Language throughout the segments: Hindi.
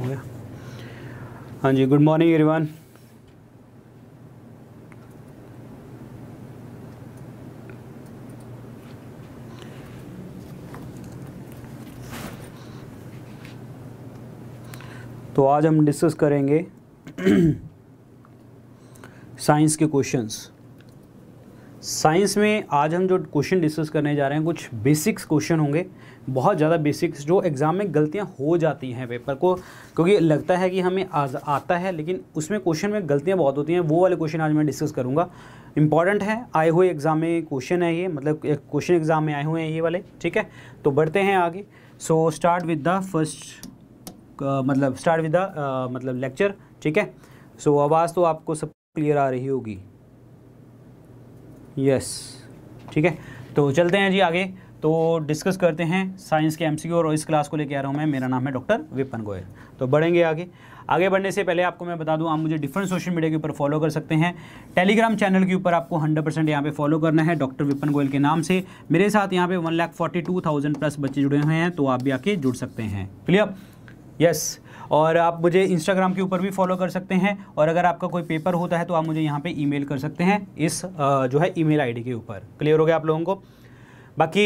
हो गया हाँ जी गुड मॉर्निंग एवरीवन तो आज हम डिस्कस करेंगे साइंस के क्वेश्चंस साइंस में आज हम जो क्वेश्चन डिस्कस करने जा रहे हैं कुछ बेसिक्स क्वेश्चन होंगे बहुत ज़्यादा बेसिक्स जो एग्ज़ाम में गलतियां हो जाती हैं पेपर को क्योंकि लगता है कि हमें आज आता है लेकिन उसमें क्वेश्चन में गलतियां बहुत होती हैं वो वाले क्वेश्चन आज मैं डिस्कस करूँगा इंपॉर्टेंट है आए हुए एग्ज़ाम में क्वेश्चन है ये मतलब क्वेश्चन एग्ज़ाम में आए हुए हैं ये वाले ठीक है तो बढ़ते हैं आगे so start with the first मतलब स्टार्ट विद द मतलब लेक्चर ठीक है सो आवाज़ तो आपको सब क्लियर आ रही होगी यस ठीक है तो चलते हैं जी आगे तो डिस्कस करते हैं साइंस के एमसीक्यू और इस क्लास को लेकर आ रहा हूँ मैं मेरा नाम है डॉक्टर विपन गोयल तो बढ़ेंगे आगे आगे बढ़ने से पहले आपको मैं बता दूं आप मुझे डिफरेंट सोशल मीडिया के ऊपर फॉलो कर सकते हैं टेलीग्राम चैनल के ऊपर आपको 100 परसेंट यहाँ पर फॉलो करना है डॉक्टर विपन गोयल के नाम से मेरे साथ यहाँ पे one lakh forty two thousand plus बच्चे जुड़े हुए हैं तो आप भी आके जुड़ सकते हैं क्लियर यस yes. और आप मुझे इंस्टाग्राम के ऊपर भी फॉलो कर सकते हैं और अगर आपका कोई पेपर होता है तो आप मुझे यहाँ पर ई कर सकते हैं इस जो है ई आईडी के ऊपर क्लियर हो गया आप लोगों को बाकी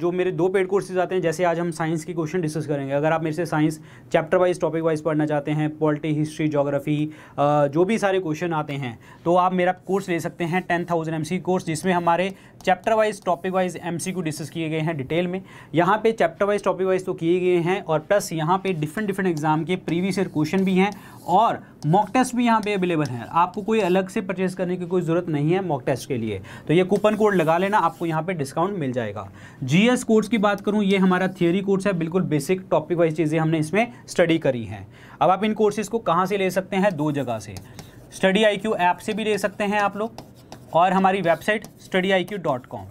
जो मेरे दो पेड कोर्सेज आते हैं जैसे आज हम साइंस के क्वेश्चन डिस्कस करेंगे अगर आप मेरे से science chapter wise topic wise पढ़ना चाहते हैं पॉलिटी हिस्ट्री जोग्राफी जो भी सारे क्वेश्चन आते हैं तो आप मेरा कोर्स ले सकते हैं टेन थाउजेंड एम कोर्स जिसमें हमारे chapter wise topic wise MCQ discuss किए गए हैं डिटेल में यहाँ पे चैप्टर वाइज टॉपिक वाइज तो किए गए हैं और प्लस यहाँ पे डिफरेंट डिफरेंट एग्जाम के प्रीवियस ईयर क्वेश्चन भी हैं और मॉक टेस्ट भी यहाँ पे अवेलेबल हैं आपको कोई अलग से परचेज करने की कोई ज़रूरत नहीं है मॉक टेस्ट के लिए तो ये कूपन कोड लगा लेना आपको यहाँ पे डिस्काउंट मिल जाएगा एस कोर्स की बात करूँ ये हमारा थियोरी कोर्स है बिल्कुल बेसिक टॉपिक वाइज चीज़ें हमने इसमें स्टडी करी हैं अब आप इन कोर्सेज़ को कहाँ से ले सकते हैं दो जगह से स्टडी आई ऐप से भी ले सकते हैं आप लोग और हमारी website study I Q dot com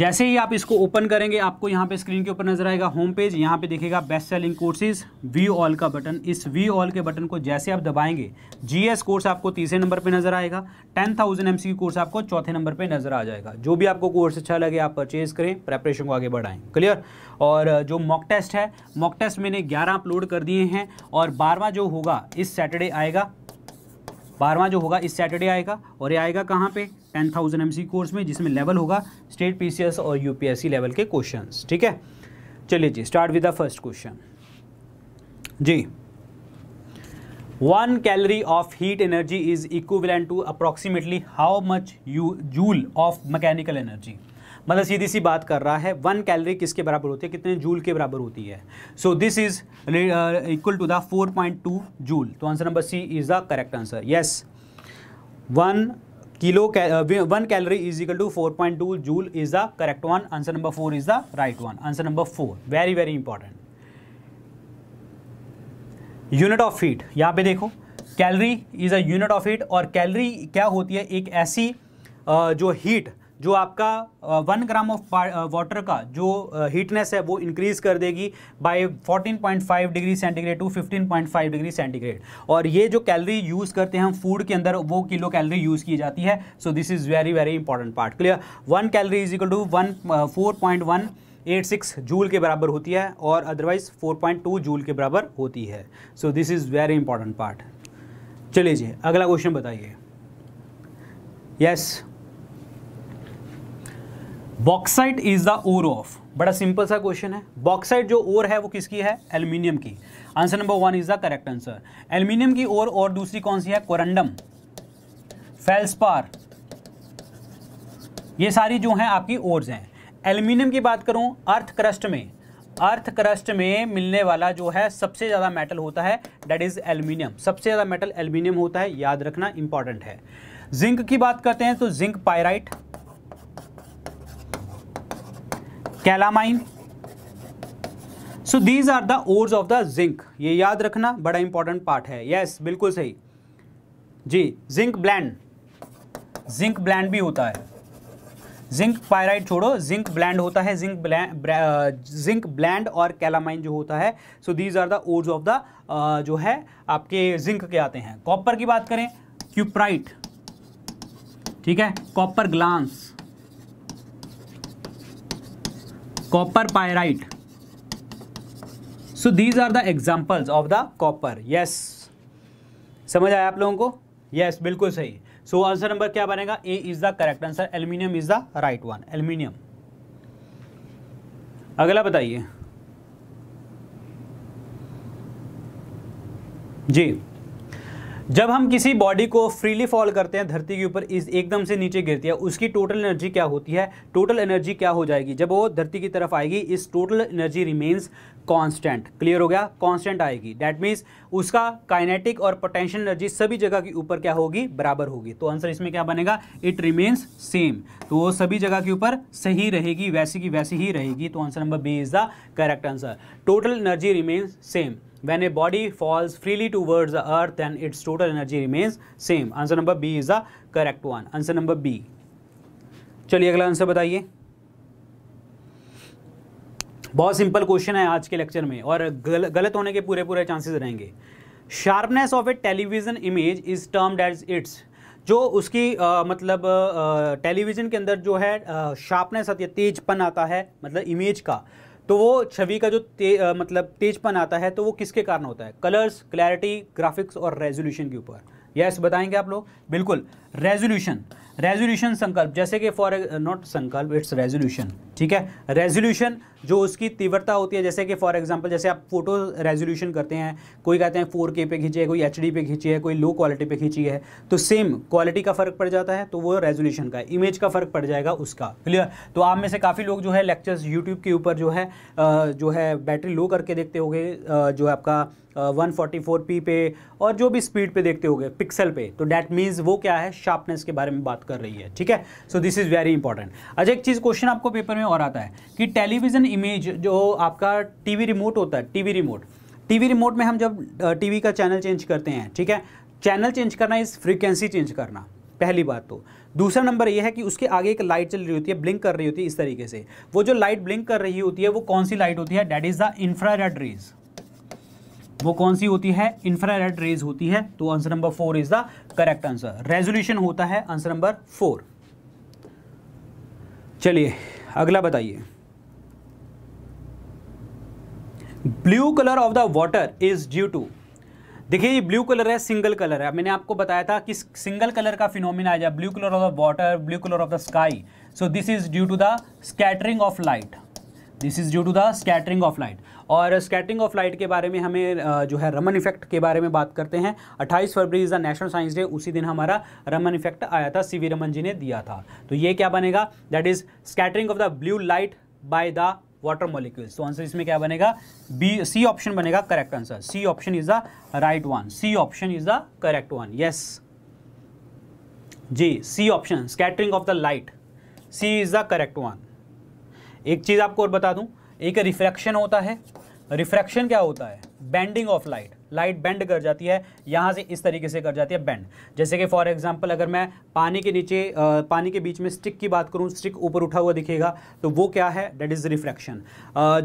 जैसे ही आप इसको ओपन करेंगे आपको यहाँ पे स्क्रीन के ऊपर नजर आएगा होम पेज यहाँ पे देखिएगा best selling courses view all का बटन इस वी ऑल के बटन को जैसे आप दबाएंगे जीएस कोर्स आपको तीसरे नंबर पे नजर आएगा टेन थाउजेंड एम कोर्स आपको चौथे नंबर पे नजर आ जाएगा जो भी आपको कोर्स अच्छा लगे आप परचेज करें प्रेपरेशन को आगे बढ़ाएं क्लियर और जो मॉक टेस्ट है मॉक टेस्ट मैंने ग्यारह अपलोड कर दिए हैं और बारवा जो होगा इस सैटरडे आएगा बारहवां जो होगा इस सैटरडे आएगा और ये आएगा कहाँ पे टेन थाउजेंड एम कोर्स में जिसमें लेवल होगा स्टेट पी और यूपीएससी लेवल के क्वेश्चन ठीक है चलिए जी start with the first question जी one calorie of heat energy is equivalent to approximately how much you joule of mechanical energy मतलब सीधी सी बात कर रहा है वन कैलोरी किसके बराबर होती है कितने जूल के बराबर होती है so this is equal to the 4.2 joule तो answer number C is the correct answer yes one kilo one calorie is equal to four point two joule is the correct one answer number four is the right one answer number four very very important unit of heat यहाँ पे देखो calorie is a unit of heat और कैलरी क्या होती है एक ऐसी uh, जो हीट जो आपका वन ग्राम ऑफ वाटर का जो हीटनेस है वो इंक्रीज़ कर देगी by 14.5 degree centigrade to 15.5 degree centigrade और ये जो कैलरी यूज़ करते हैं हम फूड के अंदर वो किलो कैलरी यूज़ की जाती है so this is very very important part clear one calorie is equal to one four point one eight six joule के बराबर होती है और अदरवाइज 4.2 जूल के बराबर होती है so this is very important part चलिए जी अगला क्वेश्चन बताइए yes bauxite is the ore of बड़ा सिंपल सा क्वेश्चन है बॉक्साइट जो ओर है वो किसकी है एल्यूमिनियम की answer number one is the correct answer aluminium की ओर और दूसरी कौन सी है कोरंडम फेल्सपार ये सारी जो हैं आपकी ओर्स हैं एल्यूमिनियम की बात करूं अर्थ क्रस्ट में अर्थ क्रस्ट में मिलने वाला जो है सबसे ज़्यादा मेटल होता है डेट इज़ एल्यूमिनियम सबसे ज़्यादा मेटल एल्यूमिनियम होता है याद रखना इंपॉर्टेंट है जिंक की बात करते हैं तो zinc pyrite calamine so these are the ores of the zinc ये याद रखना बड़ा इंपॉर्टेंट पार्ट है यस yes, बिल्कुल सही जी जिंक ब्लैंड जिंक ब्लैंड भी होता है जिंक पायराइड छोड़ो जिंक ब्लैंड होता है जिंक ब्लैंड जिंक ब्लैंड और कैलामाइन जो होता है so these are the ores of the जो है आपके जिंक के आते हैं कॉपर की बात करें क्यूप्राइट ठीक है copper glance copper pyrite so these are the examples of the copper yes समझ आया आप लोगों को यस yes, बिल्कुल सही सो आंसर नंबर क्या बनेगा A is the correct answer aluminium is the right one aluminium अगला बताइए जी जब हम किसी बॉडी को फ्रीली फॉल करते हैं धरती के ऊपर इस एकदम से नीचे गिरती है उसकी टोटल एनर्जी क्या होती है टोटल एनर्जी क्या हो जाएगी जब वो धरती की तरफ आएगी इस total energy remains constant clear हो गया कांस्टेंट आएगी डैट मीन्स उसका काइनेटिक और पोटेंशियल एनर्जी सभी जगह के ऊपर क्या होगी बराबर होगी तो आंसर इसमें क्या बनेगा इट रिमेन्स सेम तो वो सभी जगह के ऊपर सही रहेगी वैसी की वैसी ही रहेगी तो answer number B is the correct answer total energy remains same when a body falls freely towards the earth then its total energy remains same answer number b is the correct one answer number b चलिए अगला आंसर बताइए बहुत सिंपल क्वेश्चन है आज के लेक्चर में और गल, गलत होने के पूरे पूरे चांसेस रहेंगे sharpness of a television image is termed as its जो उसकी आ, मतलब टेलीविज़न के अंदर जो है शार्पनेस आती है तेजपन आता है मतलब इमेज का तो वो छवि का जो ते, आ, मतलब तेजपन आता है तो वो किसके कारण होता है कलर्स क्लैरिटी ग्राफिक्स और रेजोल्यूशन के ऊपर यस yes, बताएंगे आप लोग बिल्कुल रेजोल्यूशन रेजोल्यूशन संकल्प जैसे कि फॉर नॉट संकल्प इट्स रेजोल्यूशन ठीक है रेजोल्यूशन जो उसकी तीव्रता होती है जैसे कि फॉर एग्जांपल जैसे आप फोटो रेजोल्यूशन करते हैं कोई कहते हैं फोर के पे खींची है कोई एच पे खींची है कोई लो क्वालिटी पे खींची है तो सेम क्वालिटी का फ़र्क पड़ जाता है तो वो रेजोल्यूशन का इमेज का फ़र्क पड़ जाएगा उसका क्लियर तो आप में से काफ़ी लोग जो है लेक्चर्स यूट्यूब के ऊपर जो है जो है बैटरी लो करके देखते हो जो है आपका वन फोर्टी फोर पी पे और जो भी स्पीड पे देखते गए पिक्सल पे तो डैट मीन्स वो क्या है शार्पनेस के बारे में बात कर रही है ठीक है so this is very important अच्छा एक चीज़ क्वेश्चन आपको पेपर में और आता है कि टेलीविज़न इमेज जो आपका टीवी रिमोट होता है टीवी रिमोट टीवी रिमोट में हम जब टीवी का चैनल चेंज करते हैं ठीक है चैनल चेंज करना इस फ्रीक्वेंसी चेंज करना पहली बात तो दूसरा नंबर ये है कि उसके आगे एक लाइट चल रही होती है ब्लिंक कर रही होती है इस तरीके से वो जो लाइट ब्लिंक कर रही होती है वो कौन सी लाइट होती है that is the infrared rays वो कौन सी होती है इंफ्रारेड रेज होती है तो answer number four is the correct answer resolution होता है आंसर नंबर फोर चलिए अगला बताइए blue colour of the water is due to देखिए ये ब्लू कलर है सिंगल कलर है मैंने आपको बताया था कि सिंगल कलर का फिनोमिना आ जाए blue colour of the water blue colour of the sky so this is due to the scattering of light this is due to the scattering of light और स्कैटरिंग ऑफ लाइट के बारे में हमें जो है रमन इफेक्ट के बारे में बात करते हैं 28 February is the national science day उसी दिन हमारा रमन इफेक्ट आया था सी वी रमन जी ने दिया था तो ये क्या बनेगा that is scattering of the blue light by the water molecules तो आंसर इसमें क्या बनेगा बी सी ऑप्शन बनेगा correct answer C option is the right one C option is the correct one yes जी C option scattering of the light C is the correct one एक चीज़ आपको और बता दूं एक रिफ्रैक्शन होता है रिफ्रैक्शन क्या होता है bending of light light bend कर जाती है यहाँ से इस तरीके से कर जाती है बेंड जैसे कि फॉर एग्जाम्पल अगर मैं पानी के नीचे पानी के बीच में स्टिक की बात करूँ स्टिक ऊपर उठा हुआ दिखेगा तो वो क्या है डेट इज़ रिफ्लेक्शन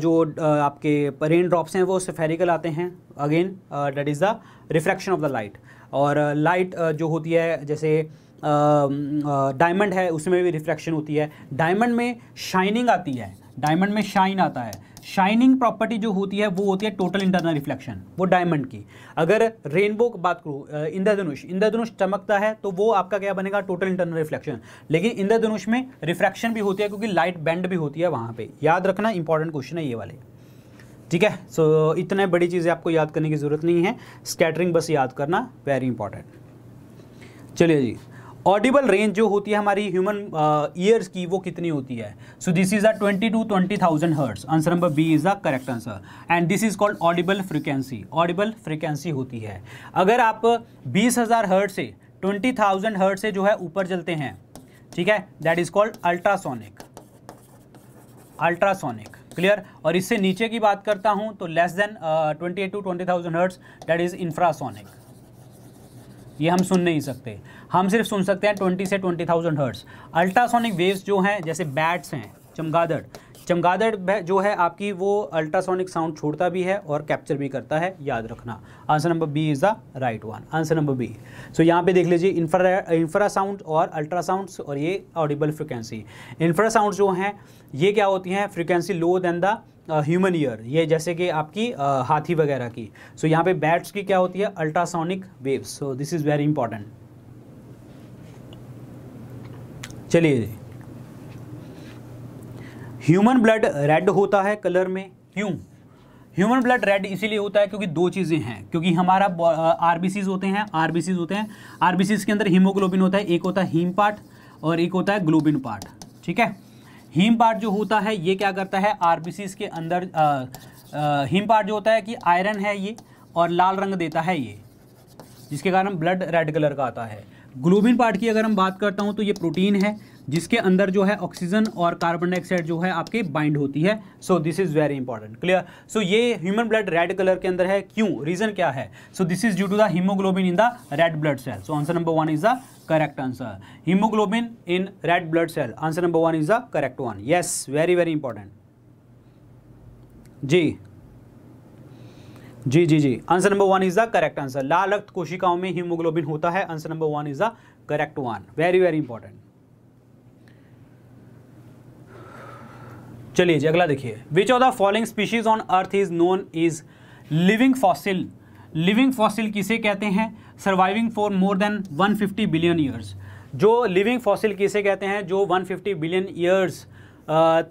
जो आपके रेन ड्रॉप्स हैं वो सफेरिकल आते हैं again that is the reflection of the light और लाइट जो होती है जैसे डायमंड है उसमें भी रिफ्लेक्शन होती है डायमंड में शाइनिंग आती है डायमंड में शाइन आता है शाइनिंग प्रॉपर्टी जो होती है वो होती है टोटल इंटरनल रिफ्लेक्शन वो डायमंड की अगर रेनबो की बात करूँ इंद्रधनुष इंद्रधनुष चमकता है तो वो आपका क्या बनेगा टोटल इंटरनल रिफ्लेक्शन लेकिन इंद्रधनुष में रिफ्लेक्शन भी होती है क्योंकि लाइट बैंड भी होती है वहाँ पर याद रखना इंपॉर्टेंट क्वेश्चन है ये वाले ठीक है सो so, इतने बड़ी चीज़ें आपको याद करने की ज़रूरत नहीं है स्कैटरिंग बस याद करना वेरी इंपॉर्टेंट चलिए जी ऑडिबल रेंज जो होती है हमारी ह्यूमन ईयर्स uh, की वो कितनी होती है so this is a twenty to twenty thousand hertz answer number B is the correct answer and this is called audible frequency audible frequency होती है अगर आप बीस हज़ार हर्ट से ट्वेंटी थाउजेंड हर्ट से जो है ऊपर चलते हैं ठीक है that is called ultrasonic ultrasonic clear और इससे नीचे की बात करता हूं तो less than twenty to twenty thousand hertz that is infrasonic ये हम सुन नहीं सकते हम सिर्फ सुन सकते हैं ट्वेंटी से twenty thousand hertz ultrasonic waves जो हैं जैसे बैट्स हैं चमगादड़ चमगादड़ जो है आपकी वो अल्ट्रासोनिक साउंड छोड़ता भी है और कैप्चर भी करता है याद रखना answer number B is the right one answer number B so यहाँ पे देख लीजिए इंफ्रा इंफ्रासाउंड और अल्ट्रासाउंड और ये ऑडिबल फ्रिक्वेंसी इन्फ्रासाउंड जो हैं ये क्या होती हैं frequency low than the human ear ये जैसे कि आपकी uh, हाथी वगैरह की सो so, यहाँ पे बैट्स की क्या होती है ultrasonic waves so this is very important चलिए जी ह्यूमन ब्लड रेड होता है कलर में क्यों ह्यूमन ब्लड रेड इसीलिए होता है क्योंकि दो चीज़ें हैं क्योंकि हमारा आर होते हैं आर होते हैं आर के अंदर हीमोग्लोबिन होता है एक होता है हीम पार्ट और एक होता है ग्लोबिन पार्ट ठीक है हीम पार्ट जो होता है ये क्या करता है आर के अंदर आ, आ, हीम पार्ट जो होता है कि आयरन है ये और लाल रंग देता है ये जिसके कारण ब्लड रेड कलर का आता है ग्लोबिन पार्ट की अगर हम बात करता हूँ तो ये प्रोटीन है जिसके अंदर जो है ऑक्सीजन और कार्बन डाइऑक्साइड जो है आपके बाइंड होती है so this is very important clear so ये ह्यूमन ब्लड रेड कलर के अंदर है क्यों रीज़न क्या है so this is due to the haemoglobin in the red blood cell so answer number one is the correct answer haemoglobin in red blood cell answer number one is the correct one yes very very important जी जी जी जी answer number one is the correct answer लाल रक्त कोशिकाओं में हीमोग्लोबिन होता है answer number one is the correct one very very important चलिए जी अगला देखिए which of the following species on earth is known is living fossil living fossil किसे कहते हैं surviving for more than 150 billion years जो लिविंग फॉसिल किसे कहते हैं जो 150 बिलियन ईयर्स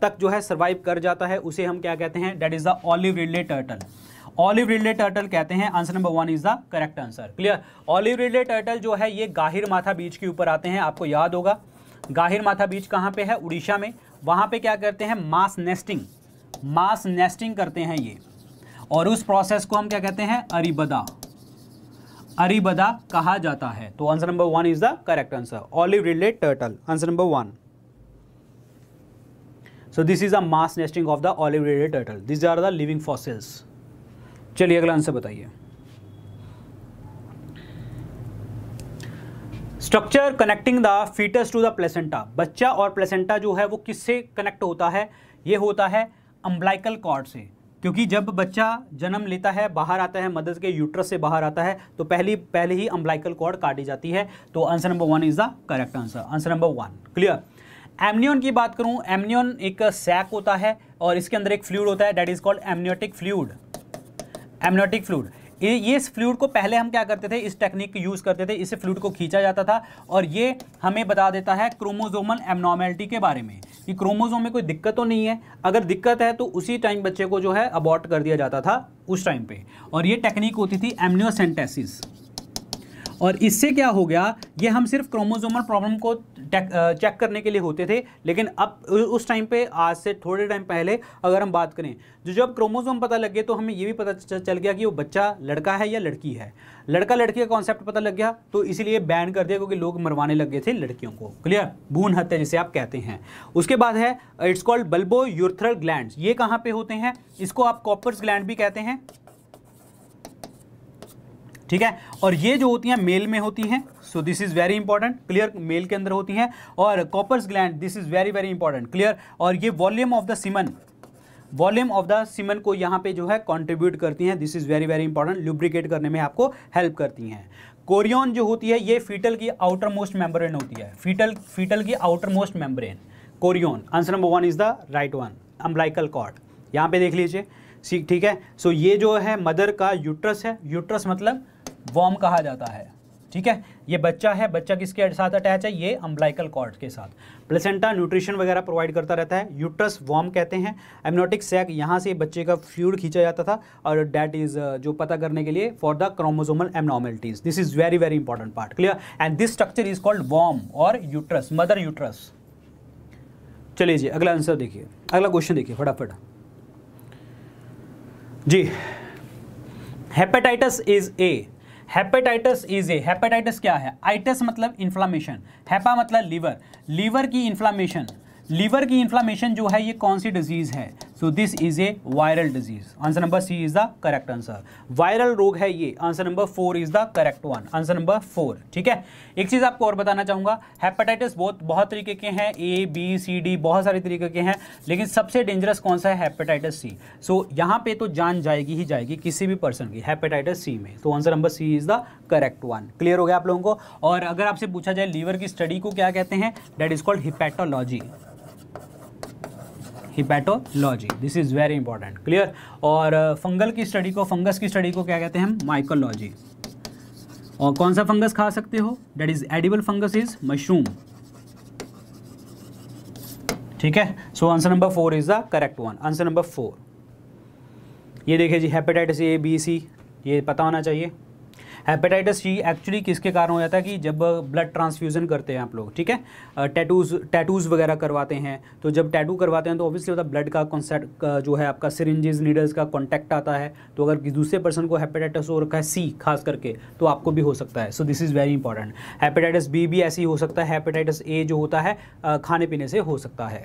तक जो है सर्वाइव कर जाता है उसे हम क्या कहते हैं that is the olive relay turtle olive relay turtle कहते हैं answer number one is the correct answer clear olive relay turtle जो है ये गाहिर माथा बीच के ऊपर आते हैं आपको याद होगा गाहिर माथा बीच कहाँ पे है उड़ीसा में वहाँ पे क्या करते हैं मास नेस्टिंग मास नेस्टिंग करते हैं ये और उस प्रोसेस को हम क्या कहते हैं अरिबदा अरिबदा कहा जाता है तो answer number one is the correct answer olive relay turtle answer number one so this is the mass nesting of the olive relay turtle These are the living fossils चलिए अगला आंसर बताइए structure connecting the foetus to the placenta बच्चा और प्लेसेंटा जो है वो किससे कनेक्ट होता है ये होता है अम्बलाइकल कॉर्ड से क्योंकि जब बच्चा जन्म लेता है बाहर आता है मदर्स के यूट्रस से बाहर आता है तो पहली पहले ही अम्बलाइकल कॉर्ड काटी जाती है तो answer number one is the correct answer answer number one clear amnion की बात करूं एमनियन एक सैक होता है और इसके अंदर एक फ्लूड होता है that is called amniotic fluid amniotic fluid ये इस फ्लूड को पहले हम क्या करते थे इस टेक्निक को यूज़ करते थे इसे फ्लूड को खींचा जाता था और ये हमें बता देता है क्रोमोजोमल एमनॉमेलिटी के बारे में कि क्रोमोजोम में कोई दिक्कत तो नहीं है अगर दिक्कत है तो उसी टाइम बच्चे को जो है अबॉर्ट कर दिया जाता था उस टाइम पे और ये टेक्निक होती थी एमनियोसेंटेसिस और इससे क्या हो गया ये हम सिर्फ क्रोमोजोमल प्रॉब्लम को चेक करने के लिए होते थे लेकिन अब उस टाइम पे आज से थोड़े टाइम पहले अगर हम बात करें जो तो जब क्रोमोजोम पता लग गए तो हमें ये भी पता चल गया कि वो बच्चा लड़का है या लड़की है लड़का लड़की का कॉन्सेप्ट पता लग गया तो इसीलिए बैन कर दिया क्योंकि लोग मरवाने लग गए थे लड़कियों को क्लियर भून हत्या जिसे आप कहते हैं उसके बाद है it's called bulbourethral gland ये कहाँ पर होते हैं इसको आप कॉपर्स ग्लैंड भी कहते हैं ठीक है और ये जो होती हैं मेल में होती हैं so this is very important clear male के अंदर होती हैं और cowper's gland this is very very important clear और ये volume of the semen volume of the semen को यहाँ पे जो है कॉन्ट्रीब्यूट करती हैं this is very very important lubricate करने में आपको हेल्प करती हैं कोरियन जो होती है ये फीटल की आउटर मोस्ट मेम्ब्रेन होती है फीटल फीटल की outermost membrane chorion answer number one is the right one umbilical cord यहाँ पे देख लीजिए ठीक है सो so, ये जो है मदर का यूट्रस है यूट्रस मतलब वॉर्म कहा जाता है ठीक है ये बच्चा है बच्चा किसके साथ अटैच है ये अम्बलाइकल कॉर्ड के साथ प्लेसेंटा न्यूट्रिशन वगैरह प्रोवाइड करता रहता है यूट्रस वॉर्म कहते हैं एमनोटिक सैक यहाँ से बच्चे का फ्यूड खींचा जाता था और डैट इज uh, जो पता करने के लिए for the chromosomal abnormalities this is very very important part clear and this structure is called वॉर्म और यूट्रस मदर यूट्रस चलिए जी अगला आंसर देखिए अगला क्वेश्चन देखिए फटाफट जी hepatitis is a hepatitis is a hepatitis क्या है आइटिस मतलब इन्फ्लामेशन हेपा मतलब लीवर लीवर की इन्फ्लामेशन लीवर की इन्फ्लामेशन जो है ये कौन सी डिजीज़ है so this is a viral disease answer number C is the correct answer viral रोग है ये answer number four is the correct one answer number four ठीक है एक चीज़ आपको और बताना चाहूंगा हेपेटाइटिस बहुत बहुत तरीके के हैं ए बी सी डी बहुत सारे तरीके के हैं लेकिन सबसे डेंजरस कौन सा है हेपेटाइटिस सी सो यहाँ पे तो जान जाएगी ही जाएगी किसी भी पर्सन की हेपेटाइटिस सी में तो answer number C is the correct one clear हो गया आप लोगों को और अगर आपसे पूछा जाए लीवर की स्टडी को क्या कहते हैं that is called hepatology hepatology this is very important clear और फंगल uh, की स्टडी को फंगस की स्टडी को क्या कहते हैं हम माइकोलॉजी और कौन सा फंगस खा सकते हो that is edible fungus is mushroom ठीक है so answer number four is the correct one answer number four ये देखिए जी हेपेटाइटिस ए बी सी ये पता होना चाहिए हेपेटाइटिस सी एक्चुअली किसके कारण हो जाता है कि जब ब्लड ट्रांसफ्यूज़न करते हैं आप लोग ठीक है टैटूज़ टैटूज़ वगैरह करवाते हैं तो जब टैटू करवाते हैं तो ऑब्वियसली मतलब ब्लड का कॉन्सेप्ट जो है आपका सिरिंजेस नीडल्स का कॉन्टैक्ट आता है तो अगर किसी दूसरे पर्सन को हेपेटाइटिस हो रखा है सी खास करके तो आपको भी हो सकता है so this is very important hepatitis B भी ऐसी हो सकता है हेपेटाइटिस ए जो होता है खाने पीने से हो सकता है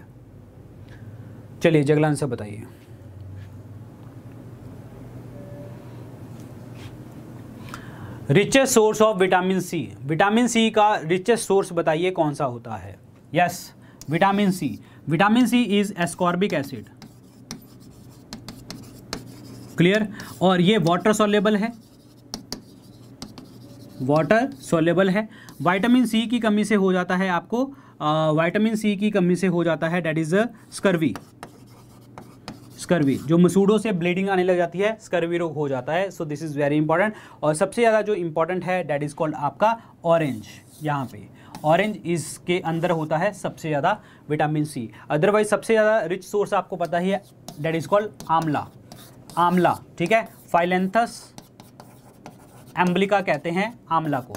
चलिए जगलान से बताइए richest source of vitamin C vitamin C का रिचेस्ट सोर्स बताइए कौन सा होता है yes vitamin C vitamin C is ascorbic acid clear और ये वाटर सोलेबल है वाटर सोलेबल है वाइटामिन सी की कमी से हो जाता है आपको वाइटामिन सी की कमी से हो जाता है that is a scurvy scurvy जो मसूड़ों से ब्लीडिंग आने लग जाती है स्कर्वी रोग हो जाता है so this is very important और सबसे ज़्यादा जो इंपॉर्टेंट है डेट इज़ कॉल्ड आपका ऑरेंज यहाँ पे ऑरेंज इसके अंदर होता है सबसे ज़्यादा विटामिन सी अदरवाइज सबसे ज़्यादा रिच सोर्स आपको पता ही है डैट इज़ कॉल्ड आंवला आंवला ठीक है फाइलेंथस एम्बलिका कहते हैं आंवला को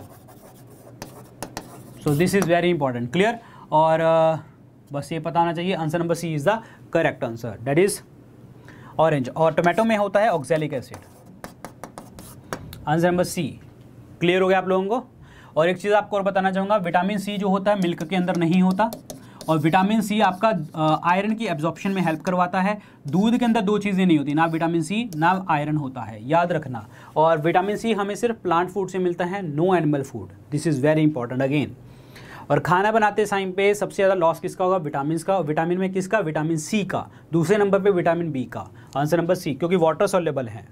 so this is very important clear और uh, बस ये पता होना चाहिए answer number C is the correct answer that is orange और टोमेटो में होता है oxalic acid answer number C clear हो गया आप लोगों को और एक चीज़ आपको और बताना चाहूँगा विटामिन सी जो होता है मिल्क के अंदर नहीं होता और विटामिन सी आपका आयरन की एब्जॉर्प्शन में हेल्प करवाता है दूध के अंदर दो चीज़ें नहीं होती ना विटामिन सी ना आयरन होता है याद रखना और विटामिन सी हमें सिर्फ प्लांट फूड से मिलता है no animal food this is very important again और खाना बनाते टाइम पे सबसे ज़्यादा लॉस किसका होगा विटामिन का विटामिन में किसका विटामिन सी का दूसरे नंबर पर विटामिन बी का आंसर नंबर सी क्योंकि वाटर सोलेबल है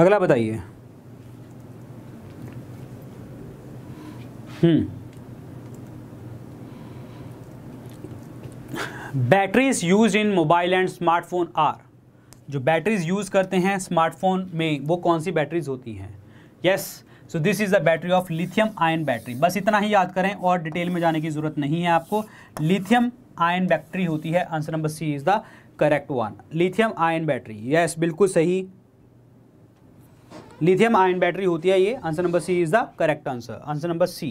अगला बताइए batteries use in mobile and smartphone are जो बैटरीज यूज़ करते हैं स्मार्टफोन में वो कौन सी बैटरीज होती हैं yes yes, so this is the battery of lithium ion battery बस इतना ही याद करें और डिटेल में जाने की ज़रूरत नहीं है आपको लिथियम आयन बैटरी होती है answer number C is the correct one lithium ion battery yes बिल्कुल सही लिथियम आयन बैटरी होती है ये answer number C is the correct answer answer number C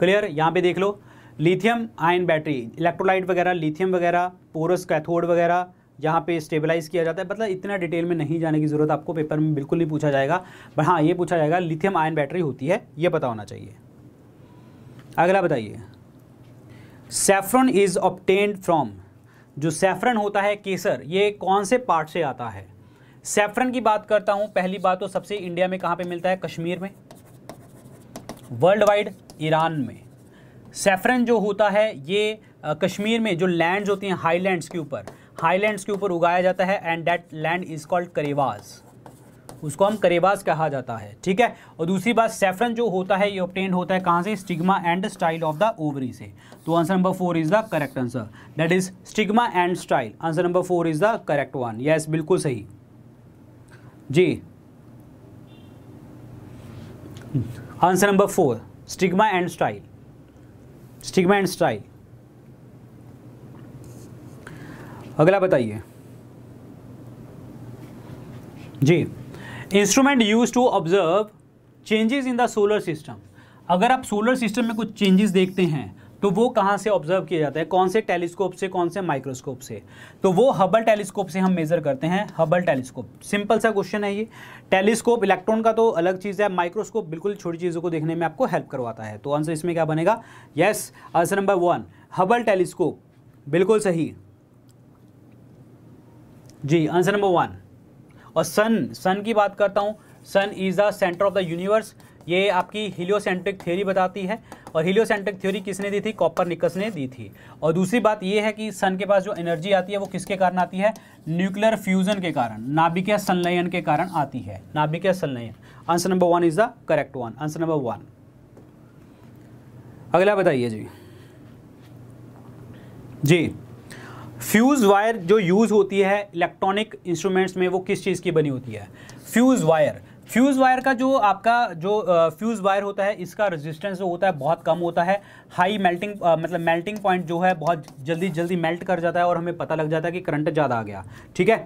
clear यहां पे देख लो लिथियम आयन बैटरी इलेक्ट्रोलाइट वगैरह लिथियम वगैरह पोरस कैथोड वगैरह यहाँ पे स्टेबलाइज किया जाता है मतलब इतना डिटेल में नहीं जाने की ज़रूरत आपको पेपर में बिल्कुल नहीं पूछा जाएगा बट हाँ ये पूछा जाएगा लिथियम आयन बैटरी होती है ये पता होना चाहिए अगला बताइए सेफ्रन इज़ ऑप्टेंड फ्रॉम जो सेफ्रन होता है केसर ये कौन से पार्ट से आता है सेफ्रन की बात करता हूँ पहली बात तो सबसे इंडिया में कहाँ पर मिलता है कश्मीर में वर्ल्ड वाइड ईरान में सेफ्रन जो होता है ये कश्मीर में जो लैंड्स होती हैं हाईलैंड्स के ऊपर हाईलैंड्स के ऊपर उगाया जाता है and that land is called karewas उसको हम करेबाज कहा जाता है ठीक है और दूसरी बात सेफरन जो होता है ये ऑप्टेन होता है कहाँ से stigma and style of the ovary से तो answer number four is the correct answer that is stigma and style answer number four is the correct one yes बिल्कुल सही जी answer number four stigma and style stigma and style अगला बताइए जी instrument use to observe changes in the solar system अगर आप सोलर सिस्टम में कुछ चेंजेस देखते हैं तो वो कहाँ से ऑब्जर्व किया जाता है कौन से टेलीस्कोप से कौन से माइक्रोस्कोप से तो वो हबल टेलीस्कोप से हम मेज़र करते हैं हबल टेलीस्कोप सिंपल सा क्वेश्चन है ये टेलीस्कोप इलेक्ट्रॉन का तो अलग चीज़ है माइक्रोस्कोप बिल्कुल छोटी चीज़ों को देखने में आपको हेल्प करवाता है तो आंसर इसमें क्या बनेगा yes answer number one Hubble telescope बिल्कुल सही जी आंसर नंबर वन और सन सन की बात करता हूँ sun is the centre of the universe ये आपकी हीलियोसेंट्रिक थ्योरी बताती है और हीलियोसेंट्रिक थ्योरी किसने दी थी कॉपर निकस ने दी थी और दूसरी बात यह है कि सन के पास जो एनर्जी आती है वो किसके कारण आती है न्यूक्लियर फ्यूजन के कारण नाभिकीय संलयन के कारण आती है नाभिकीय संलयन answer number one is the correct one answer number one अगला बताइए जी जी फ्यूज़ वायर जो यूज़ होती है इलेक्ट्रॉनिक इंस्ट्रूमेंट्स में वो किस चीज़ की बनी होती है फ्यूज़ वायर फ्यूज़ वायर का जो आपका जो फ्यूज़ वायर होता है इसका रेजिस्टेंस जो होता है बहुत कम होता है हाई मेल्टिंग मतलब मेल्टिंग पॉइंट जो है बहुत जल्दी जल्दी मेल्ट कर जाता है और हमें पता लग जाता है कि करंट ज़्यादा आ गया ठीक है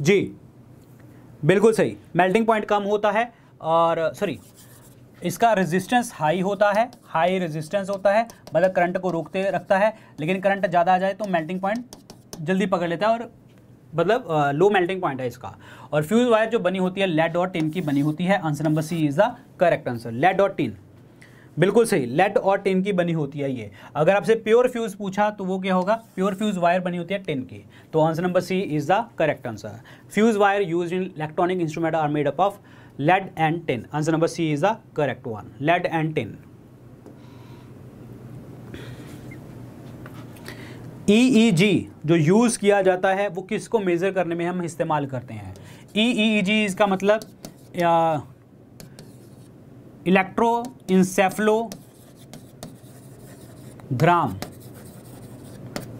जी बिल्कुल सही मेल्टिंग पॉइंट कम होता है और सॉरी इसका रेजिस्टेंस हाई होता है हाई रेजिस्टेंस होता है मतलब करंट को रोकते रखता है लेकिन करंट ज़्यादा आ जाए तो मेल्टिंग पॉइंट जल्दी पकड़ लेता है और मतलब लो मेल्टिंग पॉइंट है इसका और फ्यूज वायर जो बनी होती है लेड और टिन की बनी होती है answer number C is the correct answer lead और टिन बिल्कुल सही लेड और टिन की बनी होती है ये अगर आपसे प्योर फ्यूज पूछा तो वो क्या होगा प्योर फ्यूज वायर बनी होती है टिन की तो answer number C is the correct answer fuse wire use in electronic instrument are made up of lead and tin answer number C is the correct one lead and tin E e e जो यूज़ किया जाता है वो किसको मेज़र करने में हम इस्तेमाल करते हैं ई e ई इसका मतलब इलेक्ट्रो ग्राम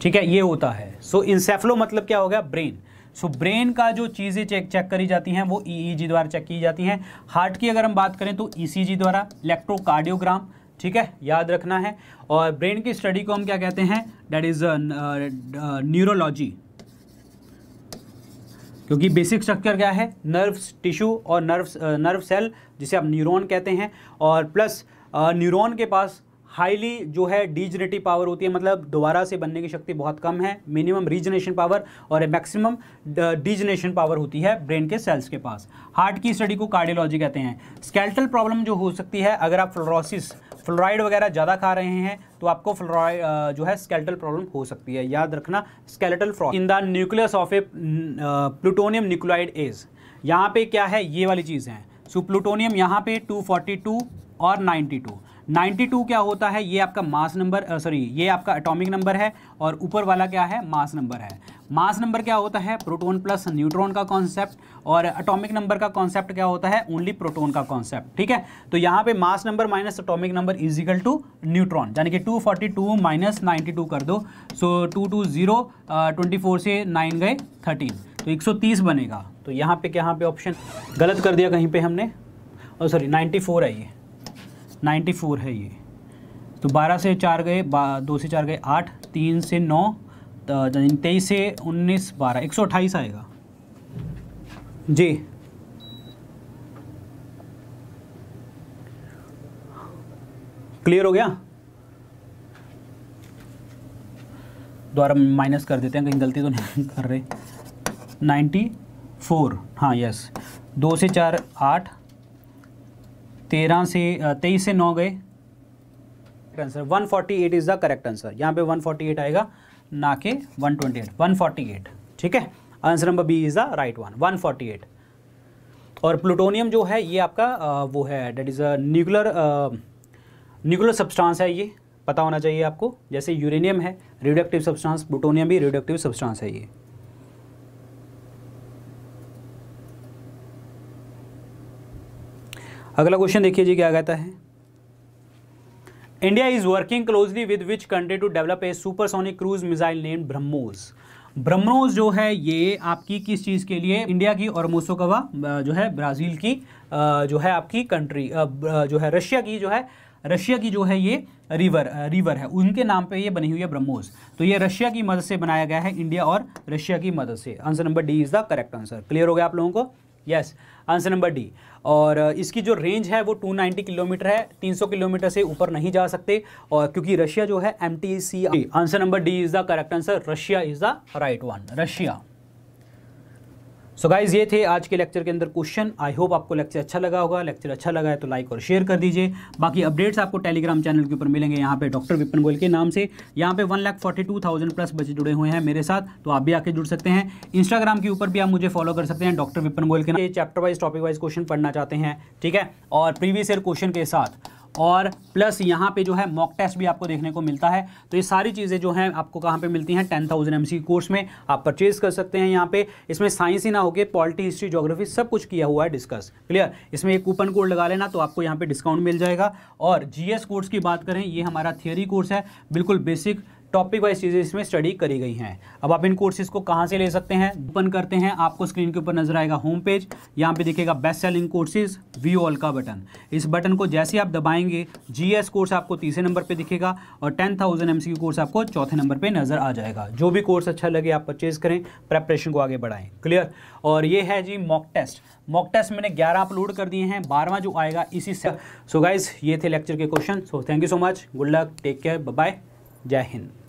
ठीक है ये होता है सो so, इंसेफ्लो मतलब क्या हो गया ब्रेन सो so, ब्रेन का जो चीज़ें चेक चेक करी जाती हैं वो ई द्वारा चेक की जाती हैं हार्ट की अगर हम बात करें तो ई द्वारा इलेक्ट्रोकार्डियोग्राम ठीक है याद रखना है और ब्रेन की स्टडी को हम क्या कहते हैं डेट इज़ न्यूरोलॉजी क्योंकि बेसिक स्ट्रक्चर क्या है नर्व्स टिश्यू और नर्व्स नर्व सेल जिसे आप न्यूरॉन कहते हैं और प्लस न्यूरॉन uh, के पास हाईली जो है डीजनेटिव पावर होती है मतलब दोबारा से बनने की शक्ति बहुत कम है मिनिमम रीजनेशन पावर और मैक्सिमम डीजनेशन पावर होती है ब्रेन के सेल्स के पास हार्ट की स्टडी को कार्डियोलॉजी कहते हैं स्केल्टल प्रॉब्लम जो हो सकती है अगर आप फ्लोरोसिस फ्लोराइड वगैरह ज़्यादा खा रहे हैं तो आपको फ्लोराइड जो है स्केल्टल प्रॉब्लम हो सकती है याद रखना skeletal from in the nucleus of a plutonium nuclide as यहाँ पे क्या है ये वाली चीज़ है सो प्लूटोनियम यहाँ पे 242 और 92 92 क्या होता है ये आपका मास नंबर सॉरी ये आपका एटॉमिक नंबर है और ऊपर वाला क्या है मास नंबर है मास नंबर क्या होता है प्रोटॉन प्लस न्यूट्रॉन का कॉन्सेप्ट और एटॉमिक नंबर का कॉन्सेप्ट क्या होता है ओनली प्रोटॉन का कॉन्सेप्ट ठीक है तो यहाँ पे mass number minus atomic number equal to neutron यानी कि 242 forty two minus ninety two कर दो so two two zero twenty four से नाइन गए थर्टीन तो तीस बनेगा तो यहाँ पे क्या यहाँ पे ऑप्शन गलत कर दिया कहीं पे हमने और सॉरी नाइन्टी फोर है ये नाइन्टी फोर है ये तो बारह से चार गए दो से चार गए आठ तीन से नौ तेईस से उन्नीस बारह एक सौ अट्ठाईस आएगा जी क्लियर हो गया द्वारा माइनस कर देते हैं कहीं गलती तो नहीं कर रहे नाइन्टी फोर हाँ यस दो से चार आठ तेरह से तेईस से नौ गए answer 148 is the correct answer यहाँ पे 148 आएगा ना के 128 148 ठीक है answer number B is the right one 148 और प्लूटोनियम जो है ये आपका आ, वो है that is a nuclear nuclear substance है ये पता होना चाहिए आपको जैसे यूरेनियम है रिडक्टिव सब्सटेंस प्लूटोनियम भी रिडक्टिव सब्सटेंस है ये अगला क्वेश्चन देखिए जी क्या कहता है India is working closely with which country to develop a supersonic cruise missile name BrahMos BrahMos जो है ये आपकी किस चीज़ के लिए इंडिया की और मोसोकवा जो है ब्राज़ील की जो है आपकी कंट्री जो है रशिया की जो है रशिया की जो है ये रिवर रिवर है उनके नाम पे ये बनी हुई है ब्रह्मोस तो ये रशिया की मदद से बनाया गया है इंडिया और रशिया की मदद से answer number D is the correct answer clear हो गया आप लोगों को यस आंसर नंबर डी और इसकी जो रेंज है वो 290 किलोमीटर है 300 किलोमीटर से ऊपर नहीं जा सकते और क्योंकि रशिया जो है M T C answer number D is the correct answer Russia is the right one Russia so so guys ये थे आज के लेक्चर के अंदर क्वेश्चन आई होप आपको लेक्चर अच्छा लगा होगा लेक्चर अच्छा लगा है तो लाइक और शेयर कर दीजिए बाकी अपडेट्स आपको टेलीग्राम चैनल के ऊपर मिलेंगे यहाँ पे डॉक्टर विपिन गोयल के नाम से यहाँ पे one lakh forty two thousand plus बच्चे जुड़े हुए हैं मेरे साथ तो आप भी आके जुड़ सकते हैं इंस्टाग्राम के ऊपर भी आप मुझे फॉलो कर सकते हैं डॉक्टर विपिन गोयल के chapter wise topic wise question पढ़ना चाहते हैं ठीक है और प्रीवियस ईयर क्वेश्चन के साथ और प्लस यहाँ पे जो है मॉक टेस्ट भी आपको देखने को मिलता है तो ये सारी चीज़ें जो हैं आपको कहाँ पे मिलती हैं टेन थाउजेंड एम कोर्स में आप परचेज कर सकते हैं यहाँ पे इसमें साइंस ही ना होके पॉलिटी हिस्ट्री जोग्राफी सब कुछ किया हुआ है डिस्कस क्लियर इसमें एक कूपन कोड लगा लेना तो आपको यहाँ पर डिस्काउंट मिल जाएगा और जी कोर्स की बात करें ये हमारा थियोरी कोर्स है बिल्कुल बेसिक टॉपिक वाइज चीज़ें इसमें स्टडी करी गई हैं अब आप इन कोर्सेज को कहाँ से ले सकते हैं ओपन करते हैं आपको स्क्रीन के ऊपर नजर आएगा होम पेज यहाँ पे देखिएगा best selling courses view all का बटन इस बटन को जैसे आप दबाएंगे जीएस कोर्स आपको तीसरे नंबर पर दिखेगा और टेन थाउजेंड एम कोर्स आपको चौथे नंबर पर नज़र आ जाएगा जो भी कोर्स अच्छा लगे आप परचेज़ करें प्रेपरेशन को आगे बढ़ाएं क्लियर और ये है जी मॉक टेस्ट मॉक टेस्ट मैंने ग्यारह अपलोड कर दिए हैं बारहवा जो आएगा इसी से सो गाइज ये थे लेक्चर के question so thank you so much good luck take care bye Jai Hind